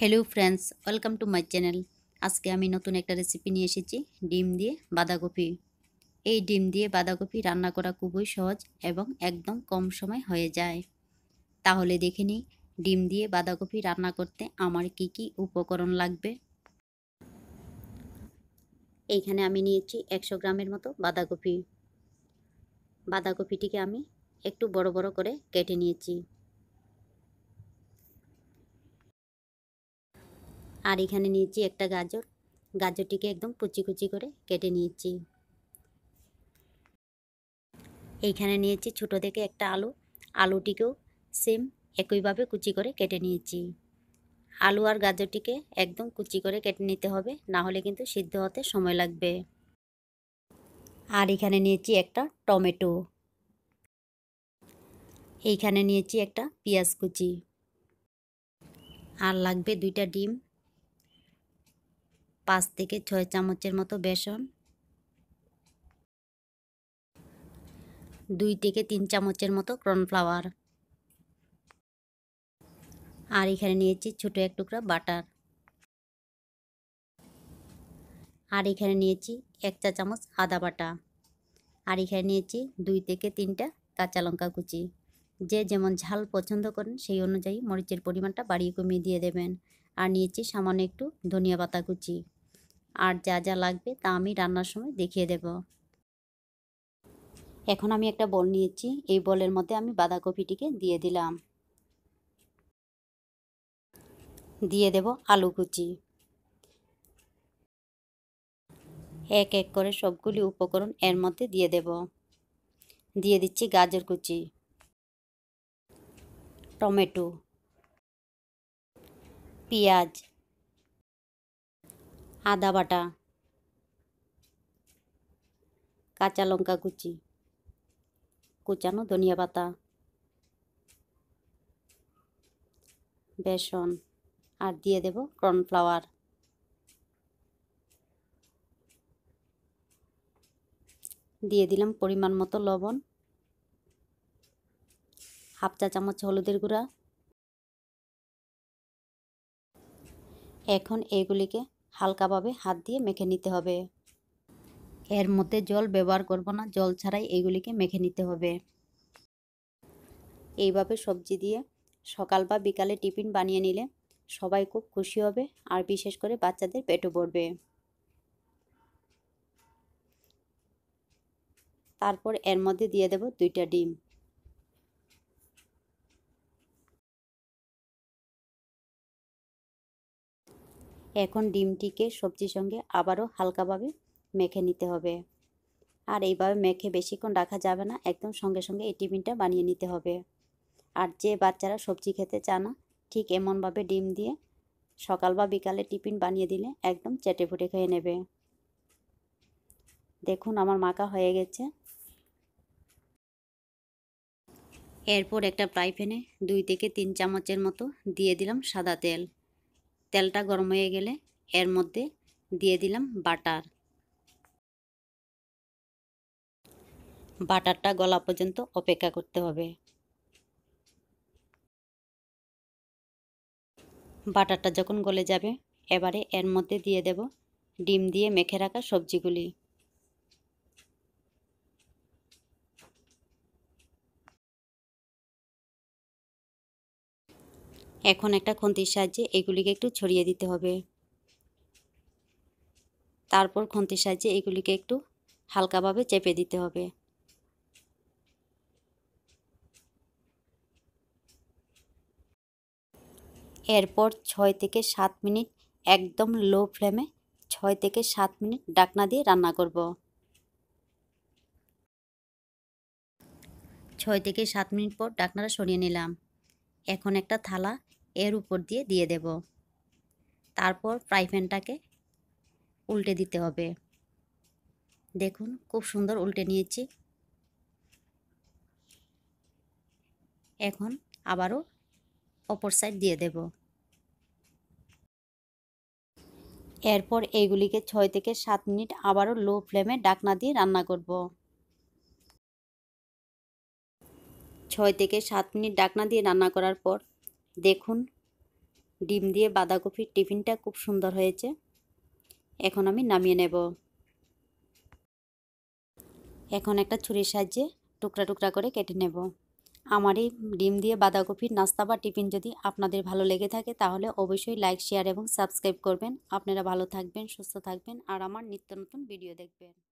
hello friends welcome to my channel আজকে আমি নতুন একটা রেসিপি নিয়ে এসেছি ডিম দিয়ে বাঁধাকপি এই ডিম দিয়ে বাঁধাকপি রান্না করা খুবই সহজ এবং একদম কম সময় হয়ে যায় তাহলে দেখে নিই ডিম দিয়ে বাঁধাকপি রান্না করতে আমার কি কি উপকরণ লাগবে এইখানে আমি নিয়েছি একশো গ্রামের মতো বাঁধাকপি বাঁধাকপিটিকে আমি একটু বড় বড় করে কেটে নিয়েছি আর এখানে নিয়েছি একটা গাজর গাজরটিকে একদম কুচি কুচি করে কেটে নিয়েছি এইখানে নিয়েছি ছোট থেকে একটা আলু আলুটিকেও সেম একইভাবে কুচি করে কেটে নিয়েছি আলু আর গাজরটিকে একদম কুচি করে কেটে নিতে হবে না হলে কিন্তু সিদ্ধ হতে সময় লাগবে আর এখানে নিয়েছি একটা টমেটো এইখানে নিয়েছি একটা পেঁয়াজ কুচি আর লাগবে দুইটা ডিম পাঁচ থেকে ছয় চামচের মতো বেসন দুই থেকে তিন চামচের মতো কর্নফ্লাওয়ার আর এখানে নিয়েছি ছোটো এক টুকরা বাটার আর এখানে নিয়েছি এক চা চামচ আদা বাটা আর এখানে নিয়েছি দুই থেকে তিনটা কাঁচা লঙ্কা কুচি যে যেমন ঝাল পছন্দ করেন সেই অনুযায়ী মরিচের পরিমাণটা বাড়িয়ে কমিয়ে দিয়ে দেবেন আর নিয়েছি সামান্য একটু ধনিয়া পাতা কুচি আর যা যা লাগবে তা আমি রান্নার সময় দেখিয়ে দেব এখন আমি একটা বল নিয়েছি এই বলের মধ্যে আমি বাঁধাকপিটিকে দিয়ে দিলাম দিয়ে দেব আলু কুচি এক এক করে সবগুলি উপকরণ এর মধ্যে দিয়ে দেব দিয়ে দিচ্ছি গাজর কুচি টমেটো পেঁয়াজ আদা বাটা কাঁচা লঙ্কা কুচি কুচানো ধনিয়া পাতা বেসন আর দিয়ে দেব কর্নফ্লাওয়ার দিয়ে দিলাম পরিমাণ মতো লবণ হাফ চা চামচ হলুদের গুঁড়া এখন এগুলিকে হালকাভাবে হাত দিয়ে মেখে নিতে হবে এর মধ্যে জল ব্যবহার করব না জল ছাড়াই এগুলিকে মেখে নিতে হবে এইভাবে সবজি দিয়ে সকাল বা বিকালে টিফিন বানিয়ে নিলে সবাই খুব খুশি হবে আর বিশেষ করে বাচ্চাদের পেটও পড়বে তারপর এর মধ্যে দিয়ে দেব দুইটা ডিম এখন ডিমটিকে সবজির সঙ্গে আবারও হালকাভাবে মেখে নিতে হবে আর এইভাবে মেখে বেশিক্ষণ রাখা যাবে না একদম সঙ্গে সঙ্গে এই টিফিনটা বানিয়ে নিতে হবে আর যে বাচ্চারা সবজি খেতে চায় না ঠিক এমনভাবে ডিম দিয়ে সকাল বা বিকালে টিফিন বানিয়ে দিলে একদম চেটে ফুটে খেয়ে নেবে দেখুন আমার মাখা হয়ে গেছে এরপর একটা প্রাইফেনে দুই থেকে তিন চামচের মতো দিয়ে দিলাম সাদা তেল তেলটা গরম হয়ে গেলে এর মধ্যে দিয়ে দিলাম বাটার বাটারটা গলা পর্যন্ত অপেক্ষা করতে হবে বাটারটা যখন গলে যাবে এবারে এর মধ্যে দিয়ে দেব ডিম দিয়ে মেখে রাখা সবজিগুলি এখন একটা খন্তির সাহায্যে এগুলিকে একটু ছড়িয়ে দিতে হবে তারপর খন্তির সাহায্যে এগুলিকে একটু হালকাভাবে চেপে দিতে হবে এরপর ছয় থেকে সাত মিনিট একদম লো ফ্লেমে ছয় থেকে সাত মিনিট ডাকনা দিয়ে রান্না করব ছয় থেকে সাত মিনিট পর ডাকনাটা সরিয়ে নিলাম এখন একটা থালা এর উপর দিয়ে দিয়ে দেব তারপর ফ্রাই প্যানটাকে উল্টে দিতে হবে দেখুন খুব সুন্দর উল্টে নিয়েছি এখন আবারও অপর সাইড দিয়ে দেব এরপর এইগুলিকে ছয় থেকে সাত মিনিট আবারও লো ফ্লেমে ডাকনা দিয়ে রান্না করব ছয় থেকে সাত মিনিট ডাকনা দিয়ে রান্না করার পর দেখুন ডিম দিয়ে বাঁধাকপির টিফিনটা খুব সুন্দর হয়েছে এখন আমি নামিয়ে নেব এখন একটা ছুরির সাহায্যে টুকরা টুকরা করে কেটে নেব আমার এই ডিম দিয়ে বাঁধাকপির নাস্তা বা টিফিন যদি আপনাদের ভালো লেগে থাকে তাহলে অবশ্যই লাইক শেয়ার এবং সাবস্ক্রাইব করবেন আপনারা ভালো থাকবেন সুস্থ থাকবেন আর আমার নিত্য নতুন ভিডিও দেখবেন